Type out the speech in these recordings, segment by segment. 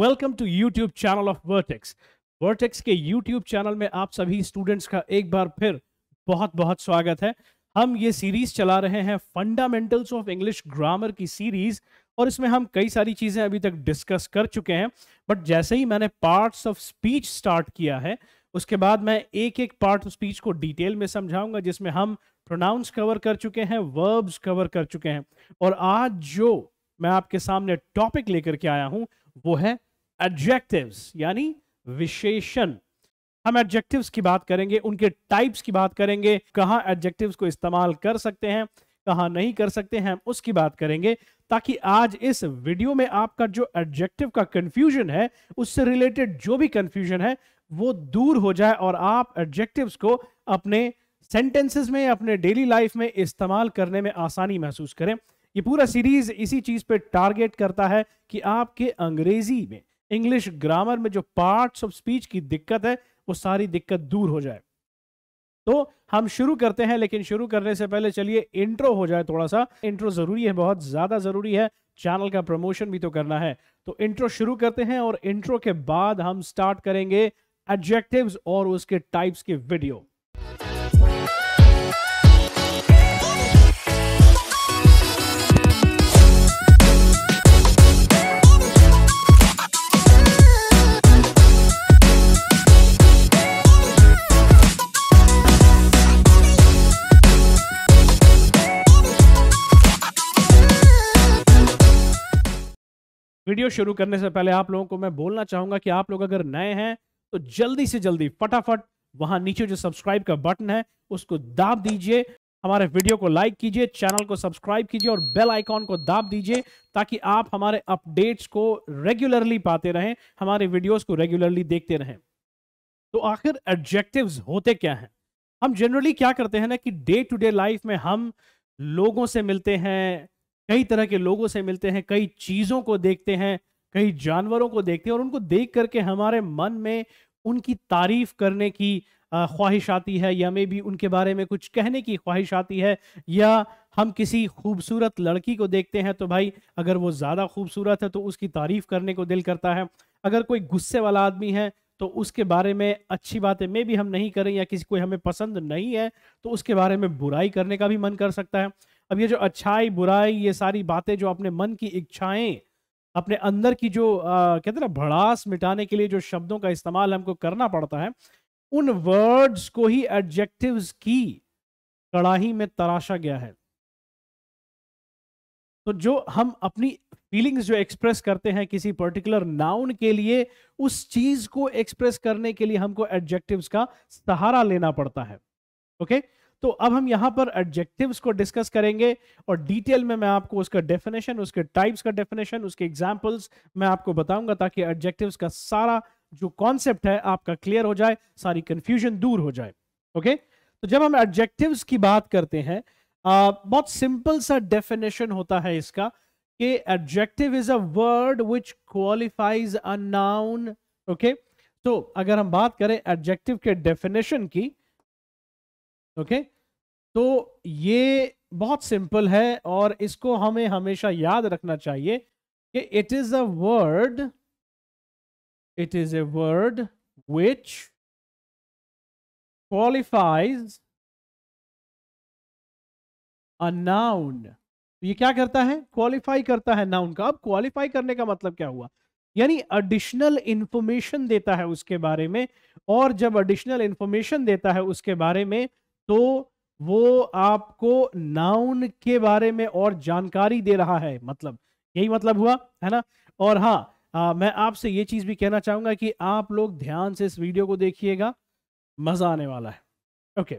Welcome to YouTube channel of Vertex Vertex के YouTube channel में आप सभी स्टूडेंट्स का एक बार फिर बहुत बहुत स्वागत है हम ये सीरीज चला रहे हैं फंडामेंटल्स ऑफ इंग्लिश ग्रामर की सीरीज और इसमें हम कई सारी चीजें अभी तक डिस्कस कर चुके हैं बट जैसे ही मैंने पार्ट्स ऑफ स्पीच स्टार्ट किया है उसके बाद मैं एक एक पार्ट ऑफ स्पीच को डिटेल में समझाऊंगा जिसमें हम प्रोनाउंस कवर कर चुके हैं वर्ब्स कवर कर चुके हैं और आज जो मैं आपके सामने टॉपिक लेकर के आया हूं वो है एडजेक्टिव्स यानी विशेषण हम एडजेक्टिव्स की बात करेंगे उनके टाइप्स की बात करेंगे कहाँ एडजेक्टिव्स को इस्तेमाल कर सकते हैं कहाँ नहीं कर सकते हैं उसकी बात करेंगे ताकि आज इस वीडियो में आपका जो एडजेक्टिव का कंफ्यूजन है उससे रिलेटेड जो भी कंफ्यूजन है वो दूर हो जाए और आप एडजेक्टिव्स को अपने सेंटेंसेस में अपने डेली लाइफ में इस्तेमाल करने में आसानी महसूस करें ये पूरा सीरीज इसी चीज पे टारगेट करता है कि आपके अंग्रेजी में इंग्लिश ग्रामर में जो पार्ट्स ऑफ स्पीच की दिक्कत है वो सारी दिक्कत दूर हो जाए तो हम शुरू करते हैं लेकिन शुरू करने से पहले चलिए इंट्रो हो जाए थोड़ा सा इंट्रो जरूरी है बहुत ज्यादा जरूरी है चैनल का प्रमोशन भी तो करना है तो इंट्रो शुरू करते हैं और इंट्रो के बाद हम स्टार्ट करेंगे एडजेक्टिव्स और उसके टाइप्स के वीडियो वीडियो शुरू करने से पहले आप लोगों को मैं बोलना चाहूंगा कि आप लोग अगर नए हैं तो जल्दी से जल्दी फटाफट वहां नीचे जो सब्सक्राइब का बटन है उसको दाब दीजिए हमारे वीडियो को लाइक कीजिए चैनल को सब्सक्राइब कीजिए और बेल आइकॉन को दाब दीजिए ताकि आप हमारे अपडेट्स को रेगुलरली पाते रहें हमारे वीडियोस को रेगुलरली देखते रहें तो आखिर एडजेक्टिव्स होते क्या हैं हम जनरली क्या करते हैं ना कि डे टू डे लाइफ में हम लोगों से मिलते हैं कई तरह के लोगों से मिलते हैं कई चीज़ों को देखते हैं कई जानवरों को देखते हैं और उनको देख करके हमारे मन में उनकी तारीफ करने की ख्वाहिश आती है या मे भी उनके बारे में कुछ कहने की ख्वाहिश आती है या हम किसी खूबसूरत लड़की को देखते हैं तो भाई अगर वो ज़्यादा खूबसूरत है तो उसकी तारीफ करने को दिल करता है अगर कोई गुस्से वाला आदमी है तो उसके बारे में अच्छी बातें मे भी हम नहीं करें या किसी कोई हमें पसंद नहीं है तो उसके बारे में बुराई करने का भी मन कर सकता है अब ये जो अच्छाई बुराई ये सारी बातें जो अपने मन की इच्छाएं अपने अंदर की जो आ, कहते हैं ना भड़ास मिटाने के लिए जो शब्दों का इस्तेमाल हमको करना पड़ता है उन वर्ड्स को ही एडजेक्टिव्स की कड़ाही में तराशा गया है तो जो हम अपनी फीलिंग्स जो एक्सप्रेस करते हैं किसी पर्टिकुलर नाउन के लिए उस चीज को एक्सप्रेस करने के लिए हमको एडजेक्टिव्स का सहारा लेना पड़ता है ओके okay? तो अब हम यहां पर एडजेक्टिव्स को डिस्कस करेंगे और डिटेल में मैं आपको उसका डेफिनेशन उसके टाइप्स का डेफिनेशन उसके एग्जाम्पल्स मैं आपको बताऊंगा ताकि एडजेक्टिव्स का सारा जो कॉन्सेप्ट है आपका क्लियर हो जाए सारी कंफ्यूजन दूर हो जाए ओके तो जब हम एडजेक्टिव की बात करते हैं आ, बहुत सिंपल सा डेफिनेशन होता है इसका कि adjective is a word which qualifies a noun okay तो अगर हम बात करें एडजेक्टिव के डेफिनेशन की ओके तो ये बहुत सिंपल है और इसको हमें हमेशा याद रखना चाहिए कि it is a word it is a word which qualifies a noun ये क्या करता है क्वालिफाई करता है नाउन का अब क्वालिफाई करने का मतलब क्या हुआ यानी एडिशनल इंफॉर्मेशन देता है उसके बारे में और जब एडिशनल इंफॉर्मेशन देता है उसके बारे में तो वो आपको नाउन के बारे में और जानकारी दे रहा है मतलब यही मतलब हुआ है ना और हाँ आ, मैं आपसे ये चीज़ भी कहना चाहूंगा कि आप लोग ध्यान से इस वीडियो को देखिएगा मज़ा आने वाला है ओके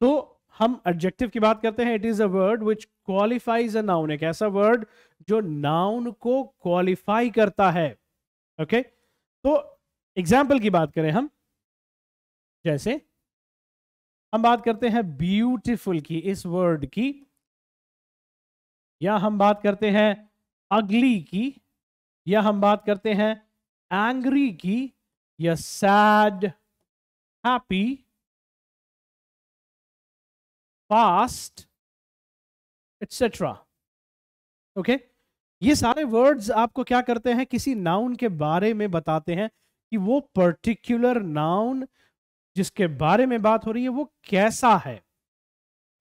तो हम एडजेक्टिव की बात करते हैं it is a word which qualifies a noun एक ऐसा वर्ड जो नाउन को क्वालिफाई करता है ओके okay? तो एग्जाम्पल की बात करें हम जैसे हम बात करते हैं ब्यूटीफुल की इस वर्ड की या हम बात करते हैं अगली की या हम बात करते हैं एंग्री की या sad happy fast etcetera okay ये सारे वर्ड्स आपको क्या करते हैं किसी नाउन के बारे में बताते हैं कि वो पर्टिकुलर नाउन जिसके बारे में बात हो रही है वो कैसा है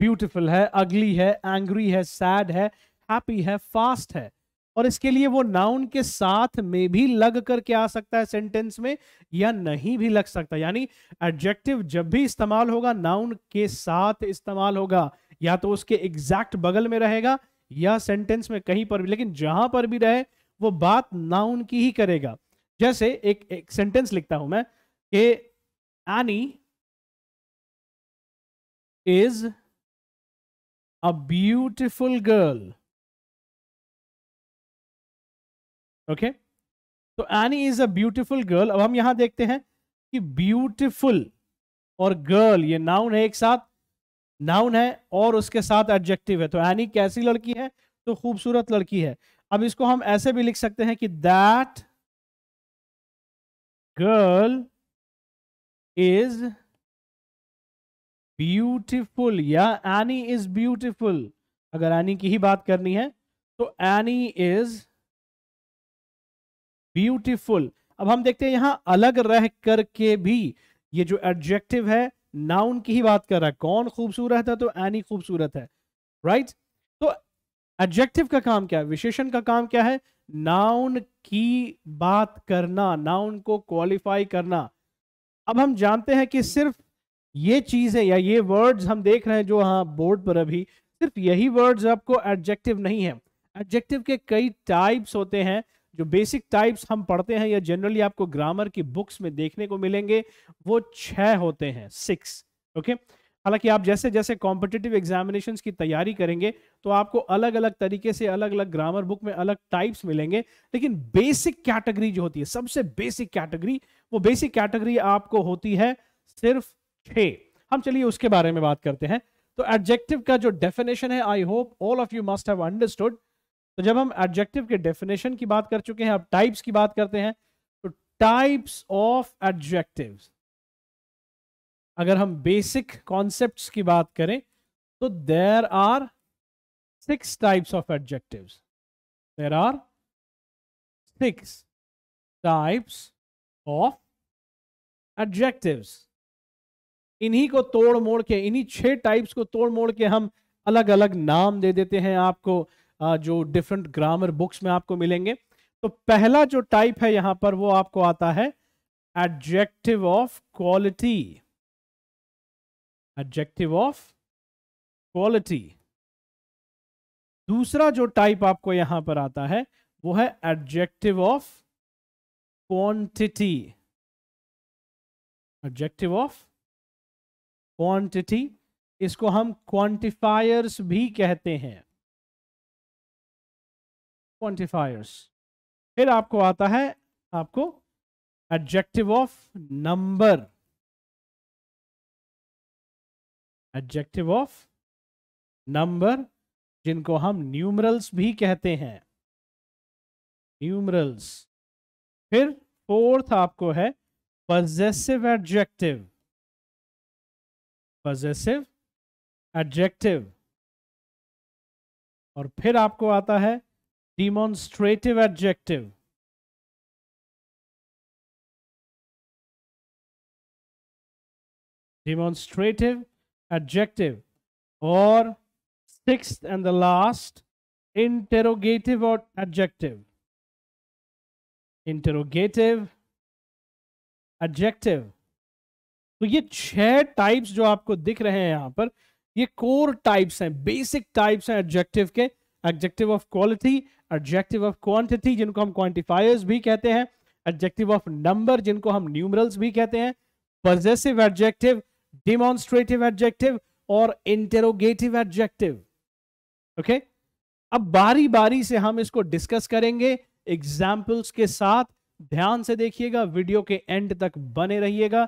ब्यूटिफुल है अगली है एंग्री है सैड है हैप्पी है फास्ट है और इसके लिए वो नाउन के साथ में भी लग करके आ सकता है सेंटेंस में या नहीं भी लग सकता यानी एडजेक्टिव जब भी इस्तेमाल होगा नाउन के साथ इस्तेमाल होगा या तो उसके एग्जैक्ट बगल में रहेगा या सेंटेंस में कहीं पर भी लेकिन जहां पर भी रहे वो बात नाउन की ही करेगा जैसे एक, एक सेंटेंस लिखता हूं मैं कि Annie is a beautiful girl. Okay तो Annie is a beautiful girl अब हम यहां देखते हैं कि ब्यूटिफुल और गर्ल ये नाउन है एक साथ नाउन है और उसके साथ एडजेक्टिव है तो एनी कैसी लड़की है तो खूबसूरत लड़की है अब इसको हम ऐसे भी लिख सकते हैं कि दैट गर्ल इज ब्यूटिफुल या एनी इज ब्यूटिफुल अगर एनी की ही बात करनी है तो एनी इज ब्यूटिफुल अब हम देखते हैं यहां अलग रह करके भी ये जो एडजेक्टिव है नाउन की ही बात कर रहा है कौन खूबसूरत है तो एनी खूबसूरत है राइट right? तो एडजेक्टिव का काम क्या है विशेषण का काम क्या है नाउन की बात करना नाउन को क्वालिफाई करना अब हम जानते हैं कि सिर्फ ये चीज़ें या ये वर्ड्स हम देख रहे हैं जो हाँ बोर्ड पर अभी सिर्फ यही वर्ड्स आपको एडजेक्टिव नहीं है एडजेक्टिव के कई टाइप्स होते हैं जो बेसिक टाइप्स हम पढ़ते हैं या जनरली आपको ग्रामर की बुक्स में देखने को मिलेंगे वो छह होते हैं सिक्स ओके okay? हालांकि आप जैसे जैसे कॉम्पिटिटिव एग्जामिनेशन की तैयारी करेंगे तो आपको अलग अलग तरीके से अलग अलग ग्रामर बुक में अलग टाइप्स मिलेंगे लेकिन बेसिक कैटेगरी जो होती है सबसे बेसिक कैटेगरी वो बेसिक कैटेगरी आपको होती है सिर्फ छ हम चलिए उसके बारे में बात करते हैं तो एडजेक्टिव का जो डेफिनेशन है I hope all of you must have understood तो जब हम एडजेक्टिव के डेफिनेशन की बात कर चुके हैं अब टाइप्स की बात करते हैं तो टाइप्स ऑफ एडजेक्टिव्स अगर हम बेसिक कॉन्सेप्ट्स की बात करें तो there are six types of adjectives there are six types of adjectives इन्हीं को तोड़ मोड़ के इन्हीं छह टाइप्स को तोड़ मोड़ के हम अलग अलग नाम दे देते हैं आपको जो डिफरेंट ग्रामर बुक्स में आपको मिलेंगे तो पहला जो टाइप है यहां पर वो आपको आता है adjective of quality adjective of quality दूसरा जो टाइप आपको यहां पर आता है वो है adjective of quantity adjective of quantity इसको हम क्वांटिफायर्स भी कहते हैं क्वांटिफायर्स फिर आपको आता है आपको adjective of number adjective of number जिनको हम न्यूमरल्स भी कहते हैं न्यूमरल्स फिर फोर्थ आपको है पजेसिव एडजेक्टिव पजेसिव एडजेक्टिव और फिर आपको आता है डिमोन्स्ट्रेटिव एडजेक्टिव डिमोन्स्ट्रेटिव एडजेक्टिव और six and the last interrogative और एडजेक्टिव इंटेरोगेटिव एडजेक्टिव तो ये छह टाइप्स जो आपको दिख रहे हैं यहां पर ये कोर टाइप्स हैं बेसिक टाइप्स हैं एडजेक्टिव के adjective of quality adjective of quantity जिनको हम क्वांटिफायर्स भी कहते हैं एडजेक्टिव ऑफ नंबर जिनको हम न्यूमरल्स भी कहते हैं पॉजिटिव एडजेक्टिव डिमॉन्स्ट्रेटिव एडजेक्टिव और इंटेरोगेटिव एडजेक्टिव ओके अब बारी बारी से हम इसको डिस्कस करेंगे एग्जाम्पल्स के साथ ध्यान से देखिएगा वीडियो के एंड तक बने रहिएगा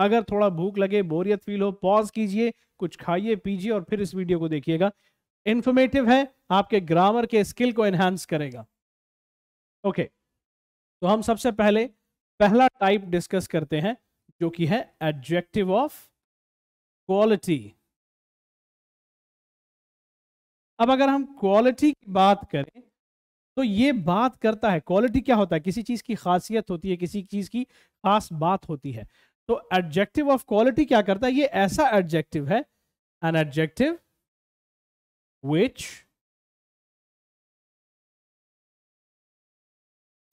अगर थोड़ा भूख लगे बोरियत फील हो पॉज कीजिए कुछ खाइए पीजिए और फिर इस वीडियो को देखिएगा इन्फॉर्मेटिव है आपके ग्रामर के स्किल को एनहांस करेगा ओके okay. तो हम सबसे पहले पहला टाइप डिस्कस करते हैं जो कि है एडजेक्टिव ऑफ क्वालिटी अब अगर हम क्वालिटी की बात करें तो ये बात करता है क्वालिटी क्या होता है किसी चीज की खासियत होती है किसी चीज की खास बात होती है तो एडजेक्टिव ऑफ क्वालिटी क्या करता है ये ऐसा एडजेक्टिव है an adjective which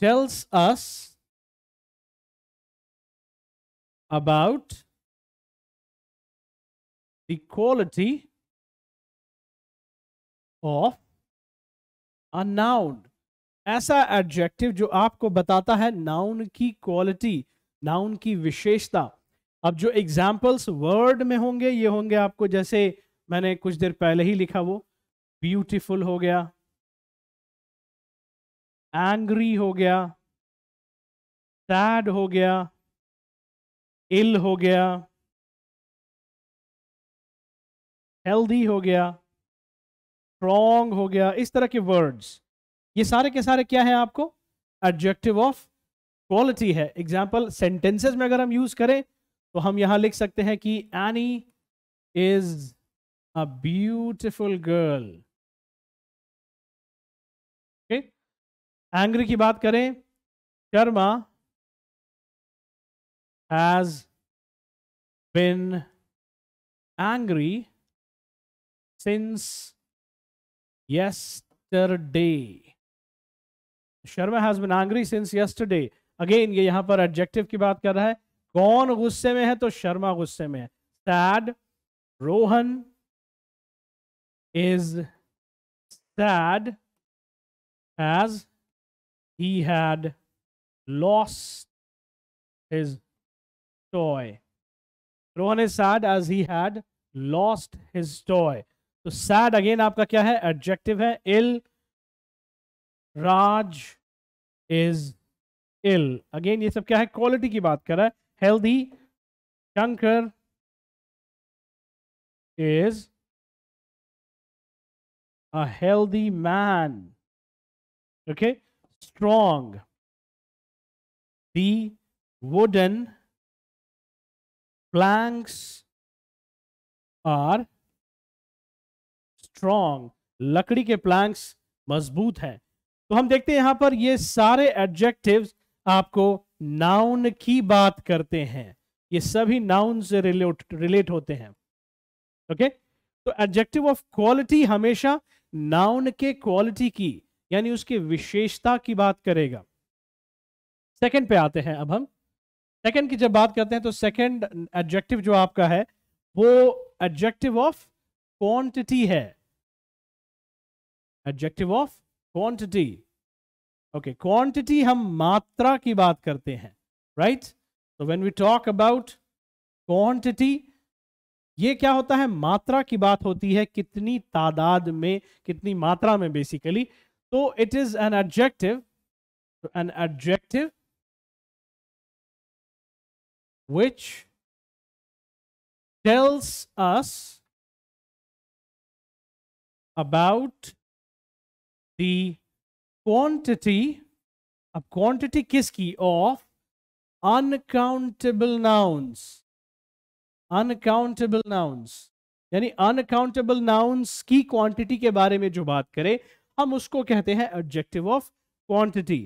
tells us about the quality of a noun ऐसा एडजेक्टिव जो आपको बताता है नाउन की क्वालिटी नाउन की विशेषता अब जो एग्जाम्पल्स वर्ड में होंगे ये होंगे आपको जैसे मैंने कुछ देर पहले ही लिखा वो ब्यूटीफुल हो गया एंग्री हो गया सैड हो गया इल हो गया हेल्दी हो गया स्ट्रॉन्ग हो गया इस तरह के वर्ड्स ये सारे के सारे क्या है आपको एडजेक्टिव ऑफ क्वालिटी है एग्जाम्पल सेंटेंसेज में अगर हम यूज करें तो हम यहां लिख सकते हैं कि Annie is a beautiful girl angry की बात करें Sharma has been angry since yesterday. Sharma has been angry since yesterday. Again, ये यहाँ पर adjective की बात कर रहा है कौन गुस्से में है तो शर्मा गुस्से में है sad rohan is sad as he had lost his toy. Rohan is sad as he had lost his toy. तो सैड अगेन आपका क्या है एडजेक्टिव है इल राज इज इल अगेन ये सब क्या है क्वालिटी की बात कर रहा है healthy Shankar is a healthy man okay strong the wooden planks are strong लकड़ी के प्लैंक्स मजबूत हैं तो हम देखते हैं यहां पर ये सारे एडजेक्टिव्स आपको नाउन की बात करते हैं ये सभी नाउन से रिलेट रिलेट होते हैं ओके okay? तो एडजेक्टिव ऑफ क्वालिटी हमेशा नाउन के क्वालिटी की यानी उसके विशेषता की बात करेगा सेकंड पे आते हैं अब हम सेकंड की जब बात करते हैं तो सेकंड एडजेक्टिव जो आपका है वो एडजेक्टिव ऑफ क्वांटिटी है adjective of quantity okay quantity हम मात्रा की बात करते हैं राइट तो when we talk about quantity ये क्या होता है मात्रा की बात होती है कितनी तादाद में कितनी मात्रा में बेसिकली तो it is an adjective an adjective which tells us about the quantity अब क्वांटिटी किसकी of uncountable nouns uncountable nouns यानी अनकाउंटेबल नाउन्स की क्वांटिटी के बारे में जो बात करें हम उसको कहते हैं ऑब्जेक्टिव ऑफ क्वांटिटी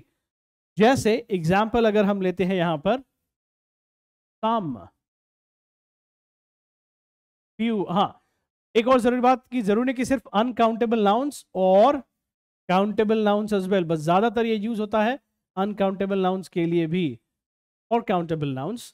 जैसे एग्जाम्पल अगर हम लेते हैं यहां पर सम फ्यू हाँ एक और जरूरी बात की जरूरी है कि सिर्फ अनकाउंटेबल नाउन्स और काउंटेबल नाउन्स एज वेल बस ज़्यादातर ये यूज होता है अनकाउंटेबल नाउन्स के लिए भी और काउंटेबल नाउन्स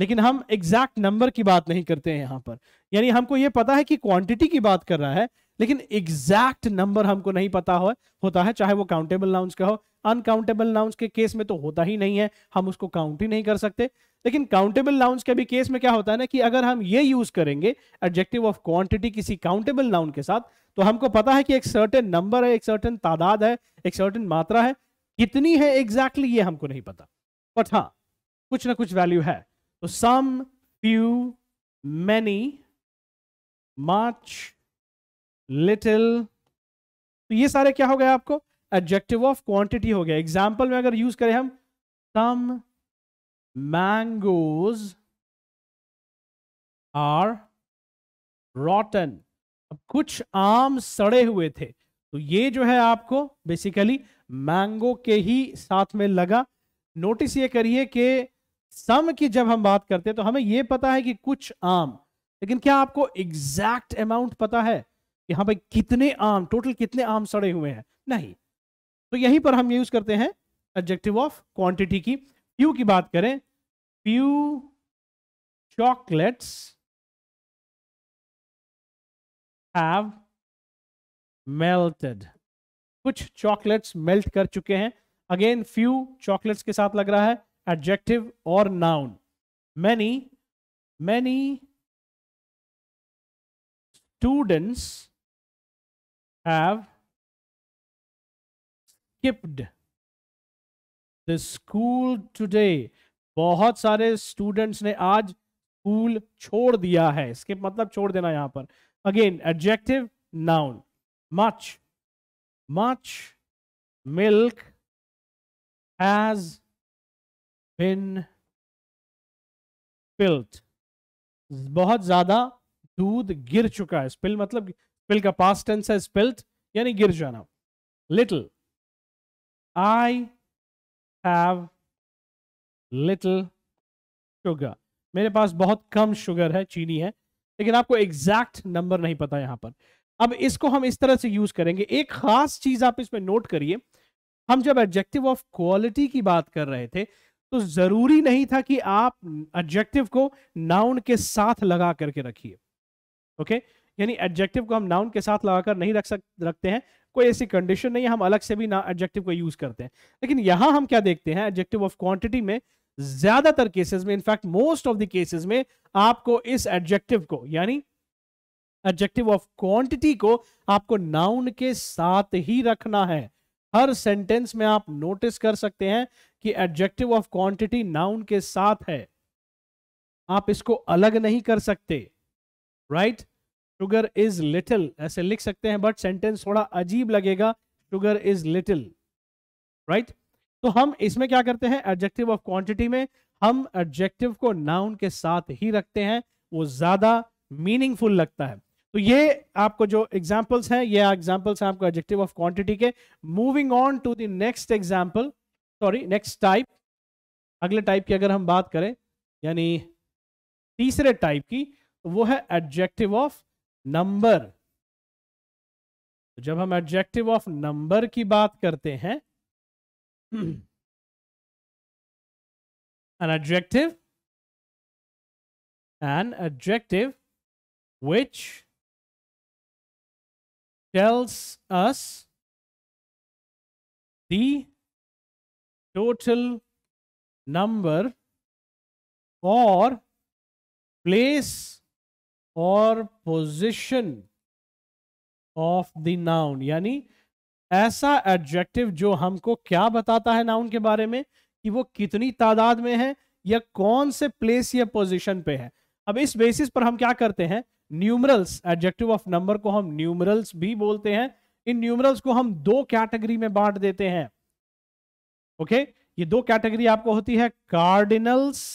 लेकिन हम एग्जैक्ट नंबर की बात नहीं करते हैं यहां पर यानी हमको ये पता है कि क्वांटिटी की बात कर रहा है लेकिन एग्जैक्ट नंबर हमको नहीं पता हो होता है चाहे वो काउंटेबल नाउन्स का हो अनकाउंटेबल नाउंस के केस में तो होता ही नहीं है हम उसको काउंट ही नहीं कर सकते लेकिन काउंटेबल नाउन के भी केस में क्या होता है ना कि अगर हम ये यूज करेंगे एडजेक्टिव ऑफ क्वांटिटी किसी काउंटेबल नाउन के साथ तो हमको पता है कि एक सर्टेन नंबर है एक सर्टेन तादाद है एक सर्टेन मात्रा है कितनी है एग्जैक्टली exactly ये हमको नहीं पता बट हाँ कुछ ना कुछ वैल्यू है तो some few many much little तो ये सारे क्या हो गए आपको एडजेक्टिव ऑफ क्वांटिटी हो गया एग्जाम्पल में अगर यूज करें हम सम mangoes आर रॉटन अब कुछ आम सड़े हुए थे तो ये जो है आपको बेसिकली मैंगो के ही साथ में लगा नोटिस ये करिए कि सम की जब हम बात करते हैं तो हमें ये पता है कि कुछ आम लेकिन क्या आपको एग्जैक्ट अमाउंट पता है हाँ भाई कितने आम टोटल कितने आम सड़े हुए हैं नहीं तो यहीं पर हम यूज करते हैं एडजेक्टिव ऑफ क्वांटिटी की क्यू की बात करें few chocolates have melted. कुछ चॉकलेट्स मेल्ट कर चुके हैं अगेन फ्यू चॉकलेट्स के साथ लग रहा है एडजेक्टिव और noun many many students have skipped the school today बहुत सारे स्टूडेंट्स ने आज स्कूल छोड़ दिया है इसके मतलब छोड़ देना यहां पर again adjective noun much much milk has been spilt बहुत ज्यादा दूध गिर चुका है स्पिल मतलब स्पिल का पास्ट टेंस है स्पिल्ट यानी गिर जाना little I have little sugar मेरे पास बहुत कम शुगर है चीनी है लेकिन आपको एग्जैक्ट नंबर नहीं पता यहां पर अब इसको हम इस तरह से यूज करेंगे एक खास चीज आप इसमें नोट करिए हम जब एडजेक्टिव ऑफ क्वालिटी की बात कर रहे थे तो जरूरी नहीं था कि आप एडजेक्टिव को नाउन के साथ लगा करके रखिए ओके okay? यानी एडजेक्टिव को हम नाउन के साथ लगाकर नहीं रख सक रखते हैं कोई ऐसी कंडीशन नहीं है हम अलग से भी ना एडजेक्टिव को यूज करते हैं लेकिन यहाँ हम क्या देखते हैं एडजेक्टिव ऑफ क्वांटिटी में ज्यादातर केसेस में in fact most of the cases में आपको इस एडजेक्टिव को यानी एडजेक्टिव ऑफ क्वांटिटी को आपको नाउन के साथ ही रखना है हर सेंटेंस में आप नोटिस कर सकते हैं कि एडजेक्टिव ऑफ क्वांटिटी नाउन के साथ है आप इसको अलग नहीं कर सकते right right? Sugar is little ऐसे लिख सकते हैं बट सेंटेंस थोड़ा अजीब लगेगा शुगर इज लिटिल राइट तो हम इसमें क्या करते हैं एडजेक्टिव ऑफ क्वांटिटी में हम एडजेक्टिव को नाउन के साथ ही रखते हैं वो ज्यादा मीनिंगफुल लगता है तो ये आपको जो एग्जाम्पल्स हैं ये एग्जाम्पल्स हैं आपको एडजेक्टिव ऑफ क्वांटिटी के moving on to the next example sorry next type अगले टाइप की अगर हम बात करें यानी तीसरे टाइप की तो वो है एडजेक्टिव ऑफ नंबर तो जब हम एडजेक्टिव ऑफ नंबर की बात करते हैं an adjective an adjective which tells us the total number और प्लेस और पोजिशन ऑफ द नाउन यानी ऐसा एडजेक्टिव जो हमको क्या बताता है नाउन के बारे में कि वो कितनी तादाद में है या कौन से प्लेस या पोजिशन पे है अब इस बेसिस पर हम क्या करते हैं न्यूमरल्स एडजेक्टिव ऑफ नंबर को हम न्यूमरल्स भी बोलते हैं इन न्यूमरल्स को हम दो कैटेगरी में बांट देते हैं ओके okay? ये दो कैटेगरी आपको होती है कार्डिनल्स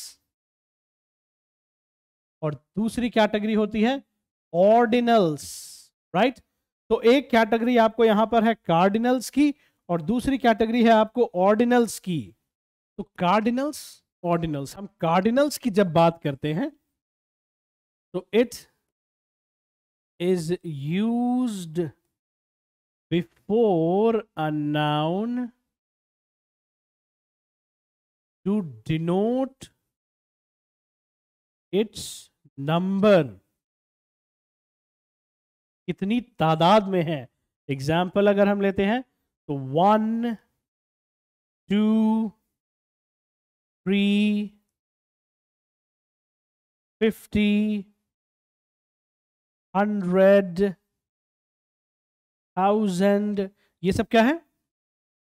और दूसरी कैटेगरी होती है ऑर्डिनल्स राइट तो एक कैटेगरी आपको यहां पर है कार्डिनल्स की और दूसरी कैटेगरी है आपको ऑर्डिनल्स की तो कार्डिनल्स ऑर्डिनल्स हम कार्डिनल्स की जब बात करते हैं तो it is used before a noun to denote its number कितनी तादाद में है एग्जाम्पल अगर हम लेते हैं तो one two three fifty hundred thousand ये सब क्या है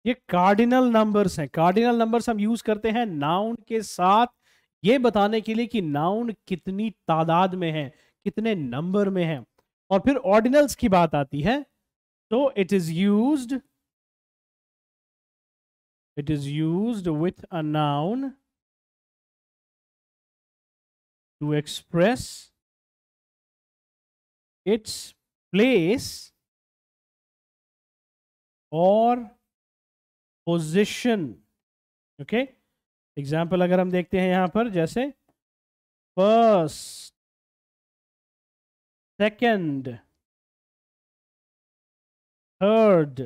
ये कार्डिनल नंबर्स हैं कार्डिनल नंबर्स हम यूज करते हैं नाउन के साथ ये बताने के लिए कि नाउन कितनी तादाद में है कितने नंबर में है और फिर ऑर्डिनल्स की बात आती है तो it is it is use with a noun to express its place और पोजिशन ओके okay एग्जाम्पल अगर हम देखते हैं यहां पर जैसे first second third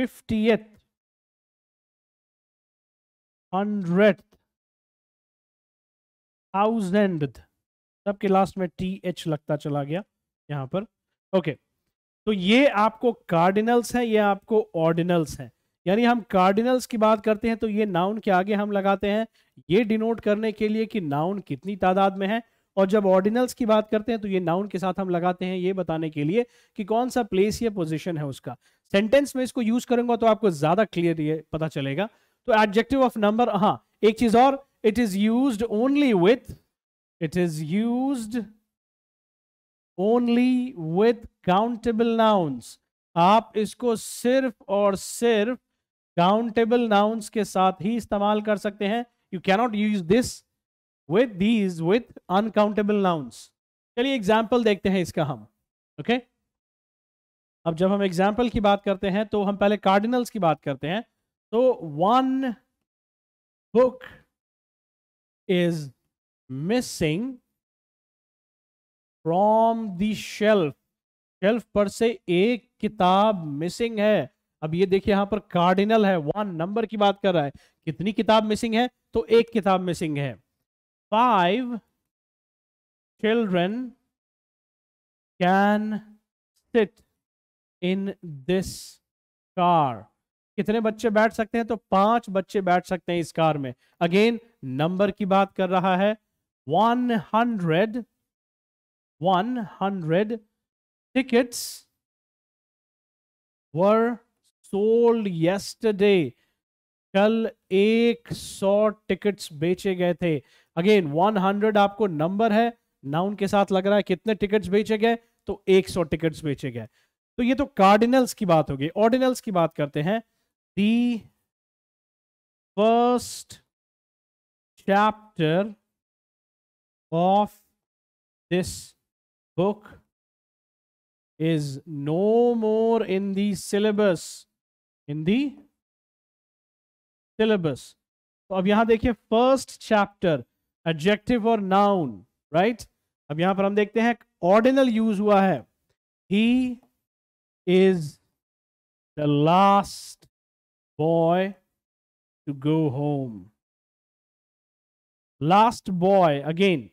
fiftieth hundred thousand सबके लास्ट में टी एच लगता चला गया यहां पर ओके okay. तो ये आपको कार्डिनल्स हैं ये आपको ऑर्डिनल्स हैं यानी हम कार्डिनल्स की बात करते हैं तो ये नाउन के आगे हम लगाते हैं ये डिनोट करने के लिए कि नाउन कितनी तादाद में है और जब ऑर्डिनल्स की बात करते हैं तो ये नाउन के साथ हम लगाते हैं ये बताने के लिए कि कौन सा प्लेस या पोजिशन है उसका सेंटेंस में इसको यूज करूंगा तो आपको ज्यादा क्लियर ये पता चलेगा तो एडजेक्टिव ऑफ नंबर हाँ एक चीज और it is use only with it is use only with countable nouns आप इसको सिर्फ और सिर्फ काउंटेबल नाउन्स के साथ ही इस्तेमाल कर सकते हैं you cannot use this with these with uncountable nouns चलिए एग्जाम्पल देखते हैं इसका हम ओके okay? अब जब हम एग्जाम्पल की बात करते हैं तो हम पहले कार्डिनल्स की बात करते हैं तो one book is missing from the shelf shelf पर से एक किताब मिसिंग है अब ये देखिए यहाँ पर कार्डिनल है वन नंबर की बात कर रहा है कितनी किताब मिसिंग है तो एक किताब मिसिंग है five children can sit in this car कितने बच्चे बैठ सकते हैं तो पांच बच्चे बैठ सकते हैं इस कार में अगेन नंबर की बात कर रहा है one hundred one hundred tickets were sold yesterday कल एक सौ टिकट्स बेचे गए थे अगेन वन हंड्रेड आपको नंबर है नाउन के साथ लग रहा है कितने टिकट्स बेचे गए तो एक सौ टिकट्स बेचे गए तो ये तो कार्डिनल्स की बात होगी ऑर्डिनल्स की बात करते हैं the first chapter of this book is no more in syllabus in the syllabus तो अब यहां देखिए फर्स्ट चैप्टर एडजेक्टिव और नाउन राइट अब यहां पर हम देखते हैं ऑर्डिनल यूज हुआ है he is the last boy to go home last boy again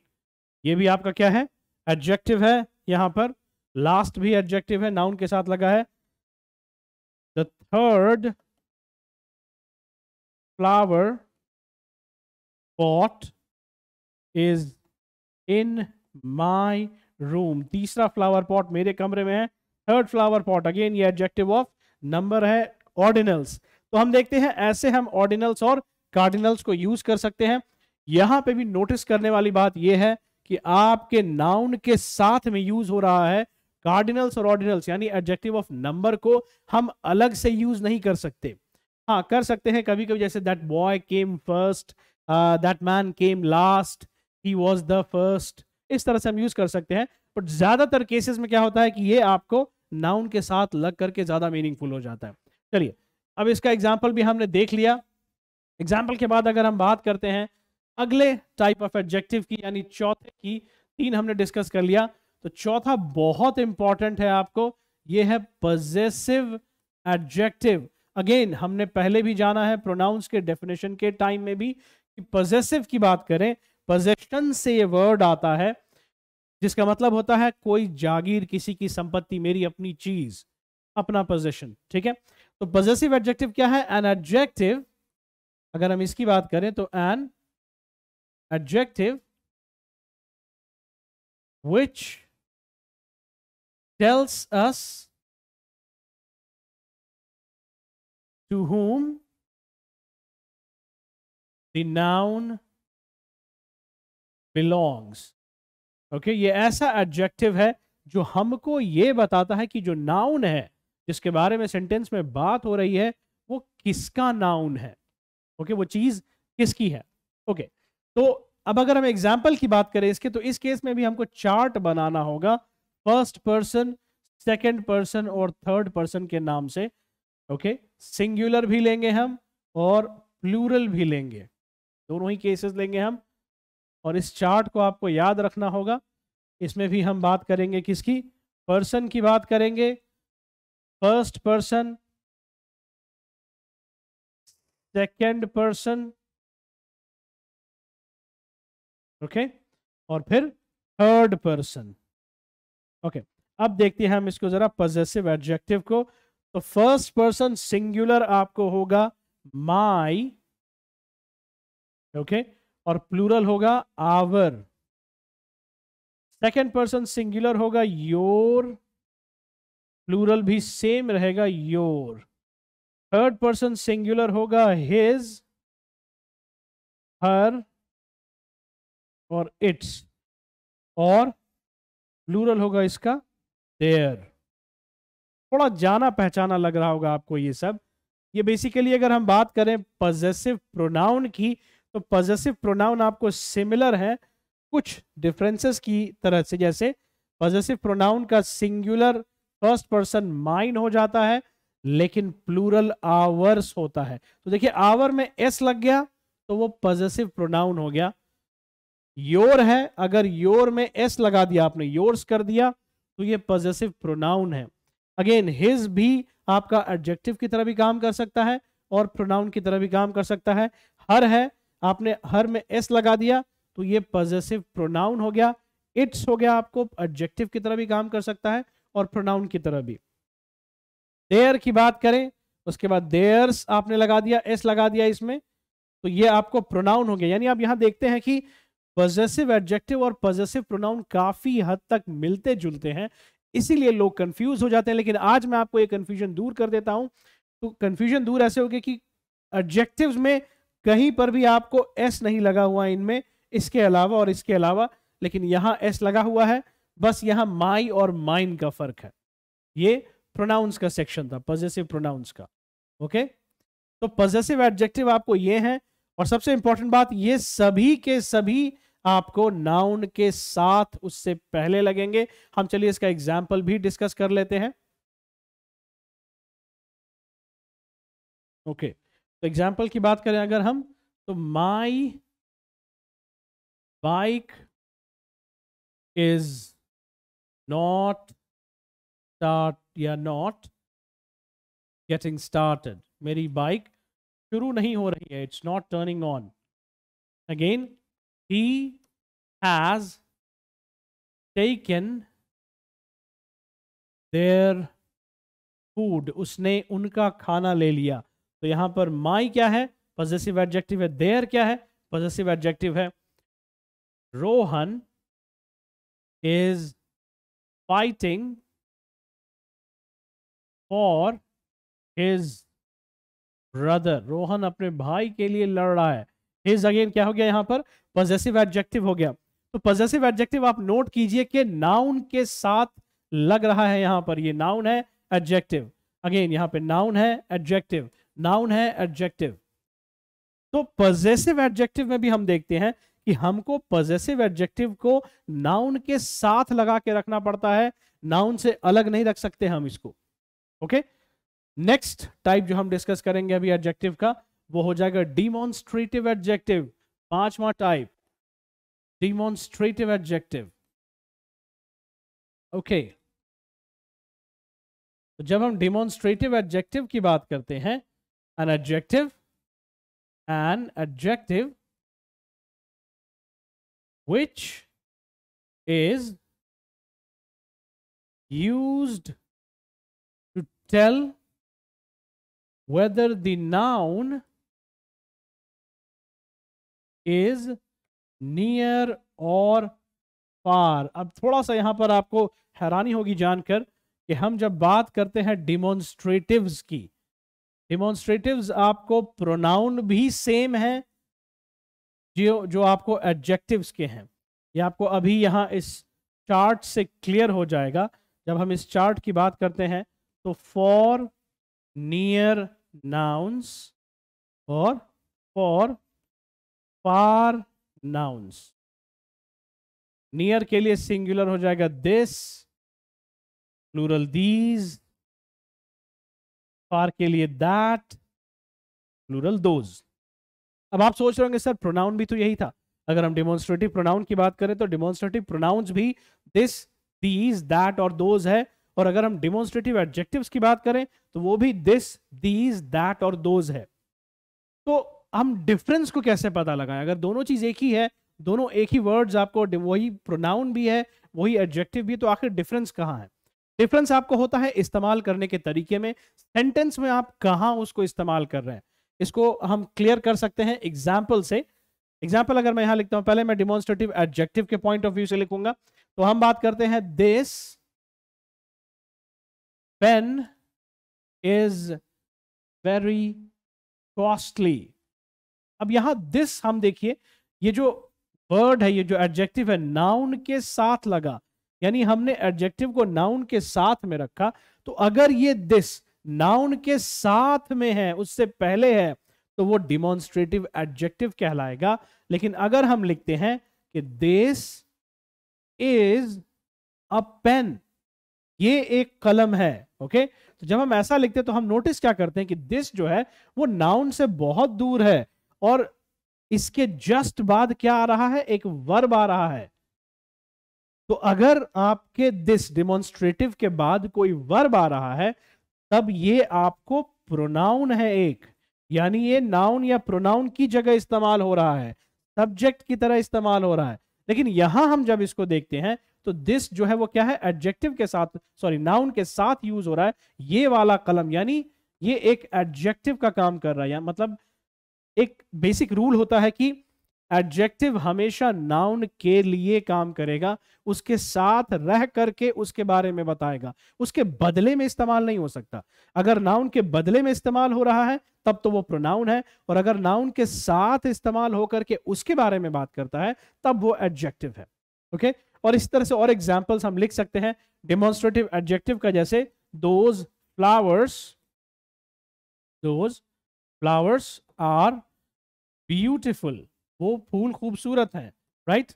ये भी आपका क्या है एडजेक्टिव है यहां पर लास्ट भी एडजेक्टिव है नाउन के साथ लगा है third flower pot is in my room तीसरा फ्लावर पॉट मेरे कमरे में है थर्ड फ्लावर पॉट अगेन ये एडजेक्टिव ऑफ नंबर है ऑर्डिनल्स तो हम देखते हैं ऐसे हम ऑर्डिनल्स और कार्डिनल्स को यूज कर सकते हैं यहां पे भी नोटिस करने वाली बात यह है कि आपके नाउन के साथ में यूज हो रहा है कार्डिनल्स और ऑर्डिनल्स यानी एडजेक्टिव ऑफ नंबर को हम अलग से यूज नहीं कर सकते हाँ कर सकते हैं कभी कभी जैसे that boy came first that man came last he was the first इस तरह से हम यूज कर सकते हैं बट ज्यादातर केसेस में क्या होता है कि ये आपको नाउन के साथ लग करके ज्यादा मीनिंगफुल हो जाता है चलिए अब इसका एग्जाम्पल भी हमने देख लिया एग्जाम्पल के बाद अगर हम बात करते हैं अगले टाइप ऑफ एडजेक्टिव की यानी चौथे की तीन हमने डिस्कस कर लिया तो चौथा बहुत इंपॉर्टेंट है आपको ये है पजेसिव एडजेक्टिव अगेन हमने पहले भी जाना है प्रोनाउंस के डेफिनेशन के टाइम में भी कि पजेसिव की बात करें पजेशन से ये वर्ड आता है जिसका मतलब होता है कोई जागीर किसी की संपत्ति मेरी अपनी चीज अपना पोजेशन ठीक है तो पजेसिव एडजेक्टिव क्या है एन एडजेक्टिव अगर हम इसकी बात करें तो an adjective which tells us to whom the noun belongs. Okay okay, ये ऐसा adjective है जो हमको ये बताता है कि जो नाउन है जिसके बारे में सेंटेंस में बात हो रही है वो किसका नाउन है ओके okay, वो चीज किसकी है ओके okay, तो अब अगर हम एग्जाम्पल की बात करें इसके तो इस केस में भी हमको चार्ट बनाना होगा फर्स्ट पर्सन सेकेंड पर्सन और थर्ड पर्सन के नाम से ओके okay? सिंगुलर भी लेंगे हम और प्लूरल भी लेंगे दोनों ही केसेस लेंगे हम और इस चार्ट को आपको याद रखना होगा इसमें भी हम बात करेंगे किसकी पर्सन की बात करेंगे first person second person okay और फिर थर्ड पर्सन ओके अब देखते हैं हम इसको जरा पजेसिव एडजेक्टिव को तो फर्स्ट पर्सन सिंगुलर आपको होगा माई ओके okay? और प्लूरल होगा आवर सेकेंड पर्सन सिंगुलर होगा योर प्लूरल भी सेम रहेगा योर थर्ड पर्सन सिंगुलर होगा हिज हर और इट्स और प्लूरल होगा इसका देयर थोड़ा जाना पहचाना लग रहा होगा आपको ये सब ये बेसिकली अगर हम बात करें पजेसिव प्रोनाउन की तो पजेसिव प्रोनाउन आपको सिमिलर है कुछ डिफरेंसेस की तरह से जैसे पजेसिव प्रोनाउन का सिंगुलर फर्स्ट पर्सन माइन हो जाता है लेकिन प्लूरल आवर्स होता है तो देखिए आवर में एस लग गया तो वो पजेसिव प्रोनाउन हो गया योर है अगर योर में एस लगा दिया आपने योर्स कर दिया तो ये पॉजिटिव प्रोनाउन है अगेन हिज भी आपका एडजेक्टिव की तरह भी काम कर सकता है और प्रोनाउन की तरह भी काम कर सकता है हर है आपने हर में एस लगा दिया तो ये पॉजिटिव प्रोनाउन हो गया इट्स हो गया आपको एडजेक्टिव की तरह भी काम कर सकता है और प्रोनाउन की तरह भी देयर की बात करें उसके बाद देयर्स आपने लगा दिया एस लगा दिया इसमें तो ये आपको प्रोनाउन हो गया यानी आप यहां देखते हैं कि पॉजेसिव एडजेक्टिव और पॉजेसिव प्रोनाउन काफी हद तक मिलते जुलते हैं इसीलिए लोग कंफ्यूज हो जाते हैं लेकिन आज मैं आपको ये कंफ्यूजन दूर कर देता हूं तो कंफ्यूजन दूर ऐसे हो गया कि एडजेक्टिव्स में कहीं पर भी आपको एस नहीं लगा हुआ इनमें इसके अलावा और इसके अलावा लेकिन यहां एस लगा हुआ है बस यहां माई और माइन का फर्क है ये प्रोनाउंस का सेक्शन था पॉजिटिव प्रोनाउंस का ओके तो पॉजिटिव एडजेक्टिव आपको ये है और सबसे इंपॉर्टेंट बात ये सभी के सभी आपको नाउन के साथ उससे पहले लगेंगे हम चलिए इसका एग्जाम्पल भी डिस्कस कर लेते हैं ओके तो एग्जाम्पल की बात करें अगर हम तो my bike is not start या नॉट गेटिंग स्टार्टेड मेरी बाइक शुरू नहीं हो रही है it's not turning on again he has taken their food उसने उनका खाना ले लिया तो यहाँ पर माई क्या है पॉजिटिव एडजेक्टिव है देयर क्या है पॉजिटिव एडजेक्टिव है Rohan is fighting for his brother Rohan अपने भाई के लिए लड़ रहा है हिज अगेन क्या हो गया यहाँ पर पॉजेसिव एडजेक्टिव हो गया तो पॉजेसिव एडजेक्टिव आप नोट कीजिए कि नाउन के साथ लग रहा है यहाँ पर ये नाउन है एडजेक्टिव अगेन यहाँ पे नाउन है एडजेक्टिव नाउन है एडजेक्टिव तो पॉजेसिव एडजेक्टिव में भी हम देखते हैं कि हमको पॉजेसिव एडजेक्टिव को नाउन के साथ लगा के रखना पड़ता है नाउन से अलग नहीं रख सकते हम इसको ओके नेक्स्ट टाइप जो हम डिस्कस करेंगे अभी एडजेक्टिव का वो हो जाएगा डिमॉन्स्ट्रेटिव एडजेक्टिव पांचवा टाइप डिमॉन्स्ट्रेटिव एडजेक्टिव ओके तो जब हम डिमॉन्स्ट्रेटिव एडजेक्टिव की बात करते हैं an adjective an adjective which is use to tell whether the noun is near और फार अब थोड़ा सा यहां पर आपको हैरानी होगी जानकर कि हम जब बात करते हैं डिमोन्स्ट्रेटिव की डिमोन्स्ट्रेटिव आपको प्रोनाउन भी सेम है जो जो आपको एडजेक्टिव्स के हैं ये आपको अभी यहाँ इस चार्ट से क्लियर हो जाएगा जब हम इस चार्ट की बात करते हैं तो फॉर नियर नाउंस और फॉर फार नाउंस नियर के लिए सिंगुलर हो जाएगा दिस प्लूरल दीज फार के लिए दैट प्लूरल दोज अब आप सोच रहे होंगे सर प्रोनाउन भी तो यही था अगर हम डिमोन्स्ट्रेटिव प्रोनाउन की बात करें तो डिमोन्स्ट्रेटिव प्रोनाउंस भी दिस दीज दैट और दोज है और अगर हम डिमोन्स्ट्रेटिव एडजेक्टिव्स की बात करें तो वो भी दिस दीज दैट और दोज है तो हम डिफरेंस को कैसे पता लगाएं अगर दोनों चीज एक ही है दोनों एक ही वर्ड्स आपको वही प्रोनाउन भी है वही एडजेक्टिव भी है तो आखिर डिफरेंस कहाँ है डिफरेंस आपको होता है इस्तेमाल करने के तरीके में सेंटेंस में आप कहाँ उसको इस्तेमाल कर रहे हैं इसको हम क्लियर कर सकते हैं एग्जाम्पल से एग्जाम्पल अगर मैं यहाँ लिखता हूँ पहले मैं डिमोन्स्ट्रेटिव एडजेक्टिव के पॉइंट ऑफ व्यू से लिखूंगा तो हम बात करते हैं this pen is very costly अब यहां दिस हम देखिए ये जो वर्ड है ये जो एडजेक्टिव है नाउन के साथ लगा यानी हमने एडजेक्टिव को नाउन के साथ में रखा तो अगर ये दिस नाउन के साथ में है उससे पहले है तो वो डिमॉन्स्ट्रेटिव एडजेक्टिव कहलाएगा लेकिन अगर हम लिखते हैं कि दिस इज अ पेन ये एक कलम है ओके तो जब हम ऐसा लिखते हैं तो हम नोटिस क्या करते हैं कि दिस जो है वो नाउन से बहुत दूर है और इसके जस्ट बाद क्या आ रहा है एक वर्ब आ रहा है तो अगर आपके दिस डिमोन्स्ट्रेटिव के बाद कोई वर्ब आ रहा है तब ये आपको प्रोनाउन है एक यानी ये नाउन या प्रोनाउन की जगह इस्तेमाल हो रहा है सब्जेक्ट की तरह इस्तेमाल हो रहा है लेकिन यहां हम जब इसको देखते हैं तो दिस जो है वो क्या है एडजेक्टिव के साथ सॉरी नाउन के साथ यूज हो रहा है ये वाला कलम यानी ये एक एडजेक्टिव का काम कर रहा है मतलब एक बेसिक रूल होता है कि एडजेक्टिव हमेशा नाउन के लिए काम करेगा उसके साथ रह करके उसके बारे में बताएगा उसके बदले में इस्तेमाल नहीं हो सकता अगर नाउन के बदले में इस्तेमाल हो रहा है तब तो वो प्रोनाउन है और अगर नाउन के साथ इस्तेमाल होकर के उसके बारे में बात करता है तब वो एडजेक्टिव है ओके और इस तरह से और एग्जाम्पल्स हम लिख सकते हैं डेमोन्स्ट्रेटिव एडजेक्टिव का जैसे those flowers those flowers are beautiful वो फूल खूबसूरत है राइट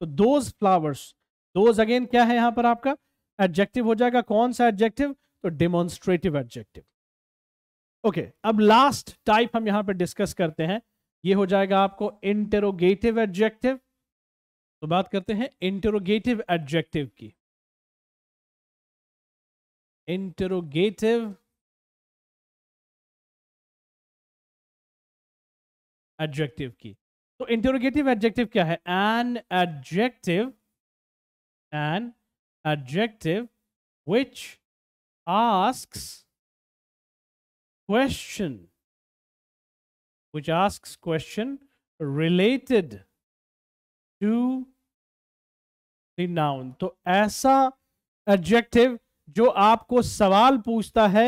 तो दोज फ्लावर्स दोज अगेन क्या है यहां पर आपका एडजेक्टिव हो जाएगा कौन सा एडजेक्टिव तो डेमोन्स्ट्रेटिव एडजेक्टिव ओके अब लास्ट टाइप हम यहां पर डिस्कस करते हैं ये हो जाएगा आपको इंटेरोगेटिव एडजेक्टिव तो बात करते हैं इंटेरोगेटिव एडजेक्टिव की इंटेरोगेटिव एडजेक्टिव की तो इंटरोगेटिव एडजेक्टिव क्या है an adjective an adjective which ask question which ask question related to the noun तो ऐसा एडजेक्टिव जो आपको सवाल पूछता है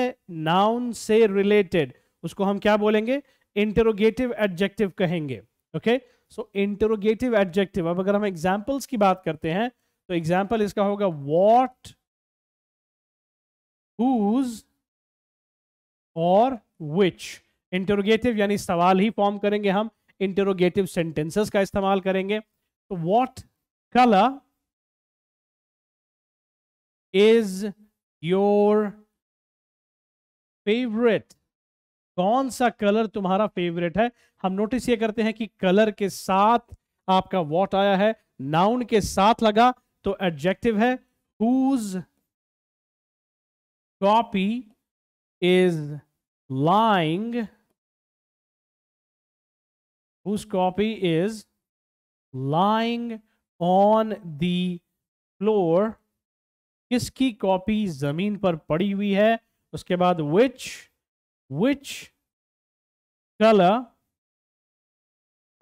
नाउन से रिलेटेड उसको हम क्या बोलेंगे इंटरोगेटिव एडजेक्टिव कहेंगे ओके सो इंटरोगेटिव एडजेक्टिव अब अगर हम एग्जाम्पल्स की बात करते हैं तो एग्जाम्पल इसका होगा वॉट हुज और विच इंटरोगेटिव यानी सवाल ही फॉर्म करेंगे हम इंटरोगेटिव सेंटेंसेस का इस्तेमाल करेंगे तो what colour is your favourite कौन सा कलर तुम्हारा फेवरेट है हम नोटिस ये करते हैं कि कलर के साथ आपका वॉट आया है नाउन के साथ लगा तो एडजेक्टिव है whose copy is lying whose copy is lying on the floor किसकी कॉपी जमीन पर पड़ी हुई है उसके बाद विच विच color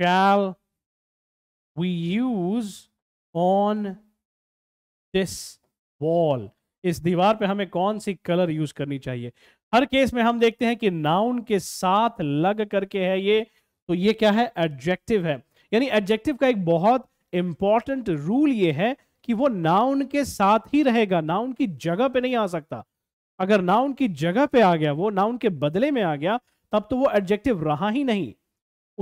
shall we use on this wall? इस दीवार पे हमें कौन सी कलर यूज करनी चाहिए हर केस में हम देखते हैं कि नाउन के साथ लग करके है ये तो ये क्या है एडजेक्टिव है यानी एडजेक्टिव का एक बहुत इंपॉर्टेंट रूल ये है कि वो नाउन के साथ ही रहेगा नाउन की जगह पे नहीं आ सकता अगर नाउन की जगह पे आ गया वो नाउन के बदले में आ गया तब तो वो एडजेक्टिव रहा ही नहीं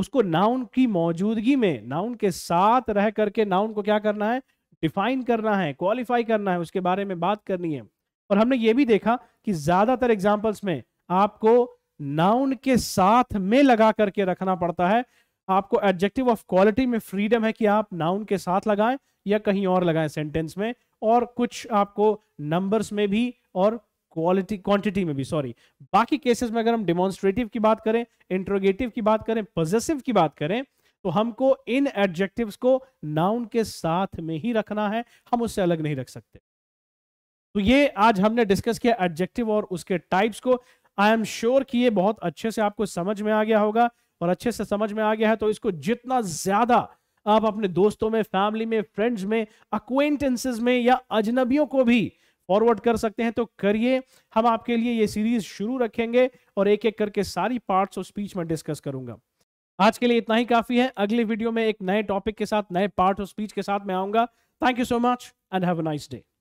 उसको नाउन की मौजूदगी में नाउन के साथ रह करके नाउन को क्या करना है डिफाइन करना है क्वालिफाई करना है उसके बारे में बात करनी है और हमने ये भी देखा कि ज्यादातर एग्जाम्पल्स में आपको नाउन के साथ में लगा करके रखना पड़ता है आपको एडजेक्टिव ऑफ क्वालिटी में फ्रीडम है कि आप नाउन के साथ लगाएं या कहीं और लगाएं सेंटेंस में और कुछ आपको नंबर्स में भी और क्वालिटी क्वांटिटी में भी सॉरी बाकी केसेस में अगर हम डिमॉन्स्ट्रेटिव की बात करें इंट्रोगेटिव की बात करें पजेसिव की बात करें तो हमको इन एडजेक्टिव्स को नाउन के साथ में ही रखना है हम उससे अलग नहीं रख सकते तो ये आज हमने डिस्कस किया एडजेक्टिव और उसके टाइप्स को आई एम श्योर कि ये बहुत अच्छे से आपको समझ में आ गया होगा और अच्छे से समझ में आ गया है तो इसको जितना ज्यादा आप अपने दोस्तों में फैमिली में फ्रेंड्स में अक्वेंटेंसेस में या अजनबियों को भी फॉरवर्ड कर सकते हैं तो करिए हम आपके लिए ये सीरीज शुरू रखेंगे और एक एक करके सारी पार्ट्स और स्पीच में डिस्कस करूंगा आज के लिए इतना ही काफी है अगले वीडियो में एक नए टॉपिक के साथ नए पार्ट और स्पीच के साथ मैं आऊंगा thank you so much and have a nice day